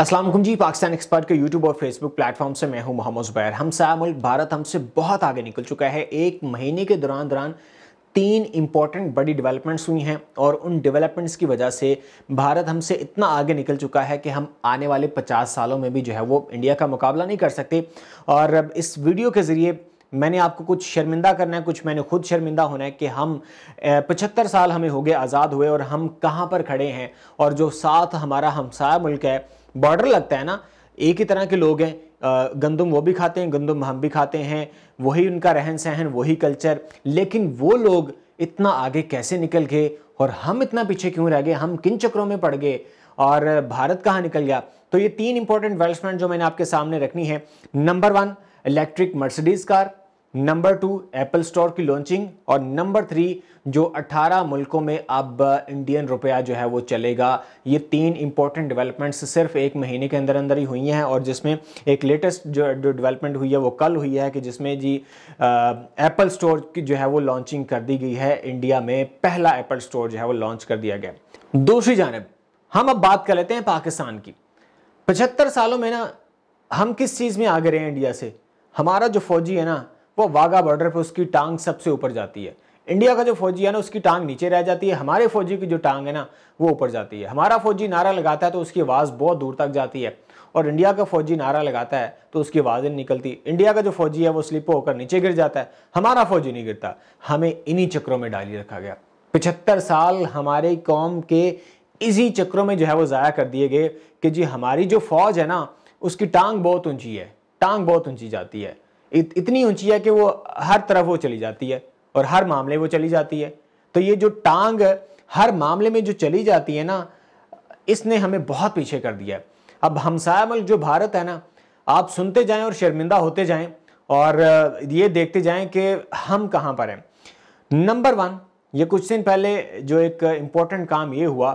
Aslam ji Pakistan expert के YouTube और Facebook platform से मैं हूं मोहम्मद जुबैर हमसा मुल्क भारत हमसे बहुत आगे निकल चुका है एक महीने के दौरान दौरान तीन इम्पॉर्टेंट बड़ी डेवलपमेंट्स हुई हैं और उन डेवलपमेंट्स की वजह से भारत हमसे इतना आगे निकल चुका है कि हम आने वाले 50 सालों में भी जो है वो इंडिया का मुकाबला नहीं कर सकते और अब इस वीडियो के ज़रिए मैंने आपको कुछ शर्मिंदा करना है कुछ मैंने खुद शर्मिंदा होना है कि हम पचहत्तर साल हमें हो गए आज़ाद हुए और हम कहाँ पर खड़े हैं और जो साथ हमारा हमसाया मुल्क है बॉर्डर लगता है ना एक ही तरह के लोग हैं गंदम वो भी खाते हैं गंदम हम भी खाते हैं वही उनका रहन सहन वही कल्चर लेकिन वो लोग इतना आगे कैसे निकल गए और हम इतना पीछे क्यों रह गए हम किन चक्रों में पड़ गए और भारत कहाँ निकल गया तो ये तीन इंपॉर्टेंट डेवलपमेंट जो मैंने आपके सामने रखनी है number one electric Mercedes car number two Apple store की लॉन्चिंग और नंबर थ्री जो 18 मुल्कों में अब इंडियन रुपया जो है वो चलेगा ये तीन इंपॉर्टेंट डेवलपमेंट्स सिर्फ एक महीने के अंदर अंदर ही हुई हैं और जिसमें एक लेटेस्ट जो डेवलपमेंट हुई है वो कल हुई है कि जिसमें जी एप्पल स्टोर की जो है वो लॉन्चिंग कर दी गई है इंडिया में पहला एप्पल स्टोर जो है वो लॉन्च कर दिया गया दूसरी जानब हम अब बात कर लेते हैं पाकिस्तान की पचहत्तर सालों में ना हम किस चीज़ में आगे रहे हैं इंडिया से हमारा जो फौजी है ना वो वाघा बॉर्डर पर उसकी टांग सबसे ऊपर जाती है इंडिया का जो फौजी है ना उसकी टांग नीचे रह जाती है हमारे फौजी की जो टांग है ना वो ऊपर जाती है हमारा फौजी नारा लगाता है तो उसकी आवाज़ बहुत दूर तक जाती है और इंडिया का फौजी नारा लगाता है तो उसकी आवाज़ नहीं निकलती इंडिया का जो फौजी है वो स्लिप होकर नीचे गिर जाता है हमारा फौजी नहीं गिरता हमें इन्हीं चक्रों में डाली रखा गया पिछहत्तर साल हमारे कौम के इसी चक्रों में जो है वो ज़ाया कर दिए गए कि जी हमारी जो फौज है ना उसकी टांग बहुत ऊंची है टांग बहुत ऊंची जाती है इत, इतनी ऊंची है कि वो हर तरफ वो चली जाती है और हर मामले वो चली जाती है तो ये जो टांग हर मामले में जो चली जाती है ना इसने हमें बहुत पीछे कर दिया है अब हमसाया मुल्क जो भारत है ना आप सुनते जाएं और शर्मिंदा होते जाएं और ये देखते जाएं कि हम कहाँ पर हैं नंबर वन ये कुछ दिन पहले जो एक इम्पोर्टेंट काम ये हुआ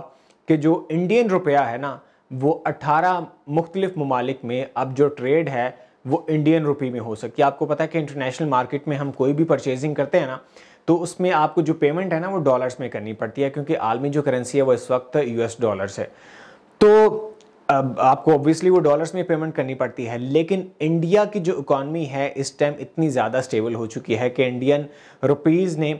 कि जो इंडियन रुपया है ना वो 18 मुख्तलिफ ममालिक में अब जो ट्रेड है वो इंडियन रुपी में हो सकती है आपको पता है कि इंटरनेशनल मार्केट में हम कोई भी परचेजिंग करते हैं ना तो उसमें आपको जो पेमेंट है ना वो डॉलर्स में करनी पड़ती है क्योंकि आलमी जो करेंसी है वो इस वक्त यूएस डॉलर्स है तो अब आपको ऑब्वियसली वो डॉलर्स में पेमेंट करनी पड़ती है लेकिन इंडिया की जो इकॉनमी है इस टाइम इतनी ज़्यादा स्टेबल हो चुकी है कि इंडियन रुपीज़ ने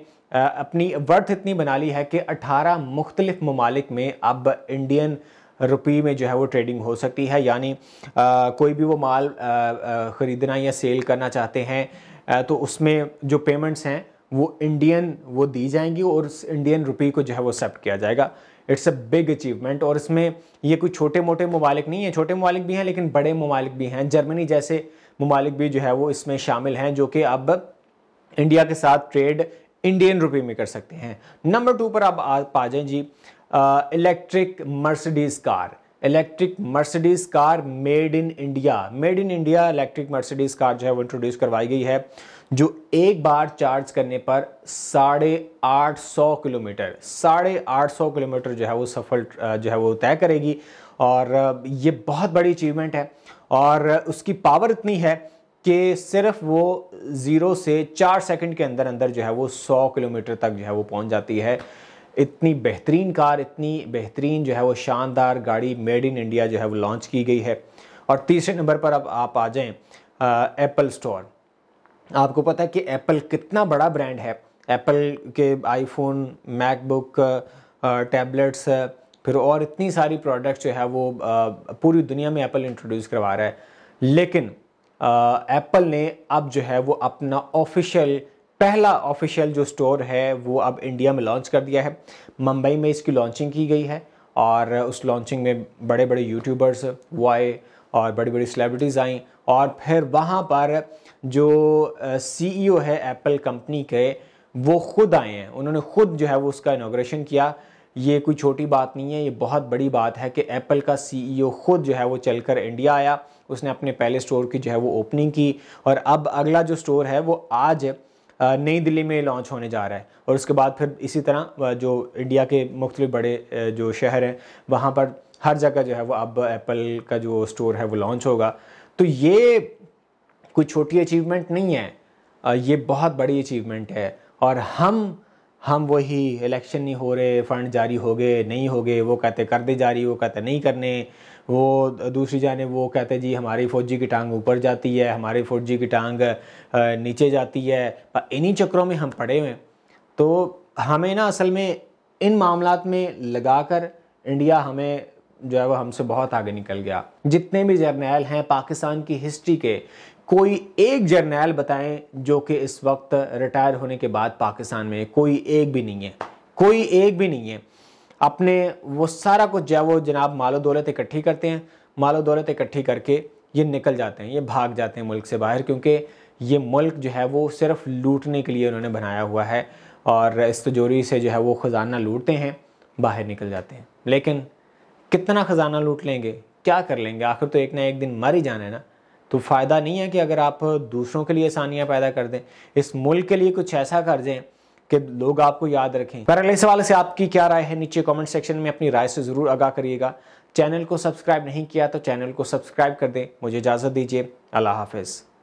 अपनी वर्थ इतनी बना ली है कि 18 मुख्तलिफ ममालिक में अब इंडियन रुपये में जो है वो ट्रेडिंग हो सकती है यानी कोई भी वो माल ख़रीदना या सेल करना चाहते हैं तो उसमें जो पेमेंट्स हैं वो इंडियन वो दी जाएंगी और उस इंडियन रुपये को जो है वो एक्सेप्ट किया जाएगा इट्स अ बिग अचीवमेंट और इसमें ये कोई छोटे मोटे ममालिक नहीं है छोटे ममालिक भी हैं लेकिन बड़े ममालिक भी हैं जर्मनी जैसे ममालिक भी जो है वो इसमें शामिल हैं जो कि अब इंडिया के साथ ट्रेड इंडियन रुपये में कर सकते हैं नंबर टू पर आप आ पा जाएं जी electric Mercedes car electric Mercedes car made in India made in India electric Mercedes car जो है वो इंट्रोड्यूस करवाई गई है जो एक बार चार्ज करने पर साढ़े आठ सौ किलोमीटर साढ़े आठ सौ किलोमीटर जो है वो सफल uh, जो है वो तय करेगी और uh, ये बहुत बड़ी अचीवमेंट है और uh, उसकी पावर इतनी है कि सिर्फ वो ज़ीरो से चार सेकंड के अंदर अंदर जो है वो सौ किलोमीटर तक जो है वो पहुंच जाती है इतनी बेहतरीन कार इतनी बेहतरीन जो है वो शानदार गाड़ी मेड इन इंडिया जो है वो लॉन्च की गई है और तीसरे नंबर पर अब आप आ जाएं एप्पल स्टोर आपको पता है कि एप्पल कितना बड़ा ब्रांड है एप्पल के आईफोन मैकबुक टैबलेट्स फिर और इतनी सारी प्रोडक्ट्स जो है वो पूरी दुनिया में एप्पल इंट्रोड्यूस करवा रहा है लेकिन एप्पल ने अब जो है वो अपना ऑफिशियल पहला ऑफिशियल जो स्टोर है वो अब इंडिया में लॉन्च कर दिया है मुंबई में इसकी लॉन्चिंग की गई है और उस लॉन्चिंग में बड़े बड़े यूट्यूबर्स वो आए और बड़ी बड़ी सेलिब्रिटीज़ आई और फिर वहाँ पर जो सीईओ e है एप्पल कंपनी के वो खुद आए हैं उन्होंने खुद जो है वो उसका इनाग्रेशन किया ये कोई छोटी बात नहीं है ये बहुत बड़ी बात है कि एप्पल का सीईओ e खुद जो है वो चलकर इंडिया आया उसने अपने पहले स्टोर की जो है वो ओपनिंग की और अब अगला जो स्टोर है वो आज नई दिल्ली में लॉन्च होने जा रहा है और उसके बाद फिर इसी तरह जो इंडिया के मुख्तलि बड़े जो शहर हैं वहाँ पर हर जगह जो है वो अब एप्पल का जो स्टोर है वो लॉन्च होगा तो ये कोई छोटी अचीवमेंट नहीं है ये बहुत बड़ी अचीवमेंट है और हम हम वही इलेक्शन नहीं हो रहे फ़ंड जारी हो गए नहीं हो गए वो कहते कर दे जारी वो कहते नहीं करने वो दूसरी जानब वो कहते हैं जी हमारी फ़ौजी की टांग ऊपर जाती है हमारी फ़ौजी की टांग नीचे जाती है इन्हीं चक्रों में हम पड़े हुए हैं तो हमें ना असल में इन मामला में लगा कर इंडिया हमें जो है वो हमसे बहुत आगे निकल गया जितने भी जर्नैल हैं पाकिस्तान की हिस्ट्री के कोई एक जर्नैल बताएं जो कि इस वक्त रिटायर होने के बाद पाकिस्तान में कोई एक भी नहीं है कोई एक भी नहीं है अपने वो सारा कुछ जो है वो जनाब मालो दौलत इकट्ठी करते हैं मालो दौलत इकट्ठी करके ये निकल जाते हैं ये भाग जाते हैं मुल्क से बाहर क्योंकि ये मुल्क जो है वो सिर्फ लूटने के लिए उन्होंने बनाया हुआ है और इस तजोरी से जो है वो ख़जाना लूटते हैं बाहर निकल जाते हैं लेकिन कितना ख़जाना लूट लेंगे क्या कर लेंगे आखिर तो एक ना एक दिन मर ही जाना है ना तो फ़ायदा नहीं है कि अगर आप दूसरों के लिए आसानियाँ पैदा कर दें इस मुल्क के लिए कुछ ऐसा कर दें कि लोग आपको याद रखें पर अगले सवाल से आपकी क्या राय है नीचे कमेंट सेक्शन में अपनी राय से ज़रूर आगाह करिएगा चैनल को सब्सक्राइब नहीं किया तो चैनल को सब्सक्राइब कर दें मुझे इजाज़त दीजिए अल्लाह हाफिज़